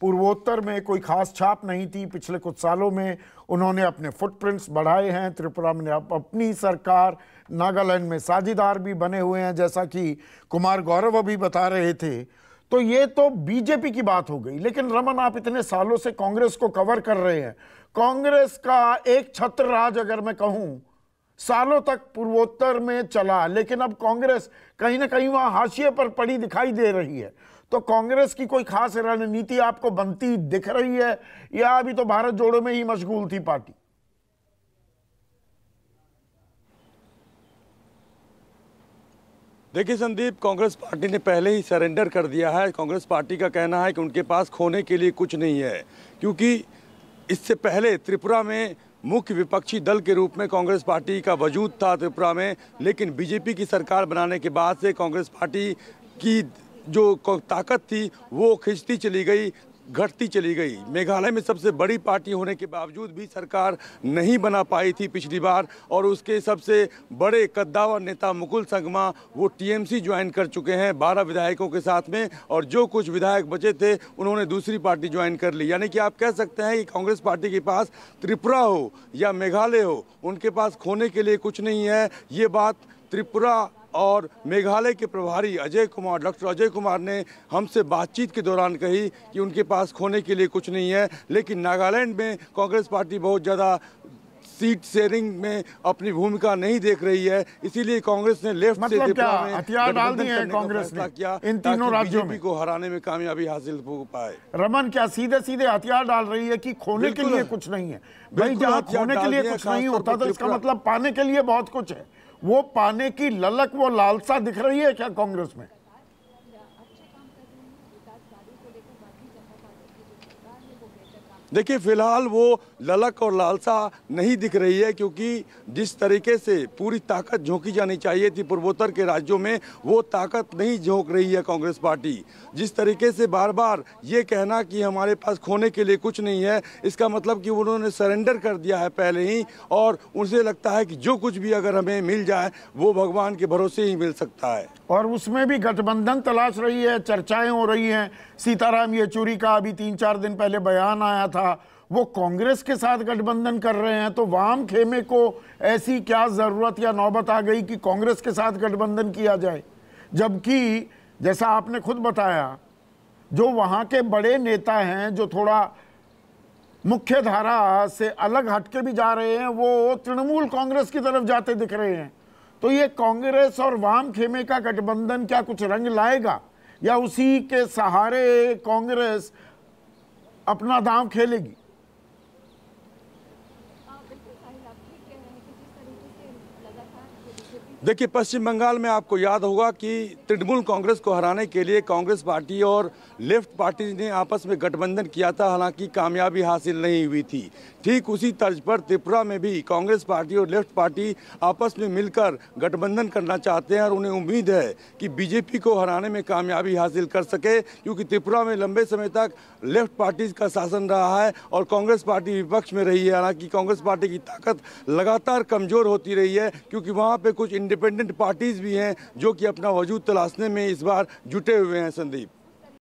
पूर्वोत्तर में कोई खास छाप नहीं थी पिछले कुछ सालों में उन्होंने अपने फुटप्रिंट्स बढ़ाए हैं त्रिपुरा में अब अपनी सरकार नागालैंड में साझेदार भी बने हुए हैं जैसा कि कुमार गौरव अभी बता रहे थे तो ये तो बीजेपी की बात हो गई लेकिन रमन आप इतने सालों से कांग्रेस को कवर कर रहे हैं कांग्रेस का एक छत्र राज अगर मैं कहूं सालों तक पूर्वोत्तर में चला लेकिन अब कांग्रेस कहीं ना कहीं वहां हाशिए पर पड़ी दिखाई दे रही है तो कांग्रेस की कोई खास रणनीति आपको बनती दिख रही है या अभी तो भारत जोड़ो में ही मशगूल थी पार्टी देखिए संदीप कांग्रेस पार्टी ने पहले ही सरेंडर कर दिया है कांग्रेस पार्टी का कहना है कि उनके पास खोने के लिए कुछ नहीं है क्योंकि इससे पहले त्रिपुरा में मुख्य विपक्षी दल के रूप में कांग्रेस पार्टी का वजूद था त्रिपुरा में लेकिन बीजेपी की सरकार बनाने के बाद से कांग्रेस पार्टी की जो ताकत थी वो खिंचती चली गई घटती चली गई मेघालय में सबसे बड़ी पार्टी होने के बावजूद भी सरकार नहीं बना पाई थी पिछली बार और उसके सबसे बड़े कद्दावर नेता मुकुल संगमा वो टीएमसी ज्वाइन कर चुके हैं बारह विधायकों के साथ में और जो कुछ विधायक बचे थे उन्होंने दूसरी पार्टी ज्वाइन कर ली यानी कि आप कह सकते हैं कि कांग्रेस पार्टी के पास त्रिपुरा हो या मेघालय हो उनके पास खोने के लिए कुछ नहीं है ये बात त्रिपुरा और मेघालय के प्रभारी अजय कुमार डॉक्टर अजय कुमार ने हमसे बातचीत के दौरान कही कि उनके पास खोने के लिए कुछ नहीं है लेकिन नागालैंड में कांग्रेस पार्टी बहुत ज़्यादा सीट शेयरिंग में अपनी भूमिका नहीं देख रही है इसीलिए कांग्रेस ने लेफ्ट मतलब से में हथियार डाल दिए कांग्रेस ने किया इन तीनों राज्यों में को हराने में कामयाबी हासिल हो पाए रमन क्या सीधे सीधे हथियार डाल रही है कि खोने के लिए कुछ नहीं है भाई खोने के लिए कुछ नहीं होता तो इसका मतलब पाने के लिए बहुत कुछ है वो पाने की ललक वो लालसा दिख रही है क्या कांग्रेस में देखिए फिलहाल वो ललक और लालसा नहीं दिख रही है क्योंकि जिस तरीके से पूरी ताकत झोंकी जानी चाहिए थी पूर्वोत्तर के राज्यों में वो ताकत नहीं झोंक रही है कांग्रेस पार्टी जिस तरीके से बार बार ये कहना कि हमारे पास खोने के लिए कुछ नहीं है इसका मतलब कि उन्होंने सरेंडर कर दिया है पहले ही और उनसे लगता है कि जो कुछ भी अगर हमें मिल जाए वो भगवान के भरोसे ही मिल सकता है और उसमें भी गठबंधन तलाश रही है चर्चाएँ हो रही हैं सीताराम येचूरी का अभी तीन चार दिन पहले बयान आया था था वो कांग्रेस के साथ गठबंधन कर रहे हैं तो वाम खेमे को ऐसी क्या ज़रूरत या नौबत आ गई कि कांग्रेस के साथ गठबंधन किया जाए जबकि जैसा आपने खुद बताया जो वहां के बड़े नेता हैं जो थोड़ा मुख्य धारा से अलग हटके भी जा रहे हैं वो तृणमूल कांग्रेस की तरफ जाते दिख रहे हैं तो ये कांग्रेस और वाम खेमे का गठबंधन क्या कुछ रंग लाएगा या उसी के सहारे कांग्रेस अपना दाम खेलेगी देखिए पश्चिम बंगाल में आपको याद होगा कि तृणमूल कांग्रेस को हराने के लिए कांग्रेस पार्टी और लेफ्ट पार्टी ने आपस में गठबंधन किया था हालांकि कामयाबी हासिल नहीं हुई थी ठीक उसी तर्ज पर त्रिपुरा में भी कांग्रेस पार्टी और लेफ्ट पार्टी आपस में मिलकर गठबंधन करना चाहते हैं और उन्हें उम्मीद है कि बीजेपी को हराने में कामयाबी हासिल कर सके क्योंकि त्रिपुरा में लंबे समय तक लेफ्ट पार्टी का शासन रहा है और कांग्रेस पार्टी विपक्ष में रही है हालांकि कांग्रेस पार्टी की ताकत लगातार कमजोर होती रही है क्योंकि वहाँ पर कुछ इंडिपेंडेंट पार्टीज़ भी हैं जो कि अपना वजूद तलाशने में इस बार जुटे हुए हैं संदीप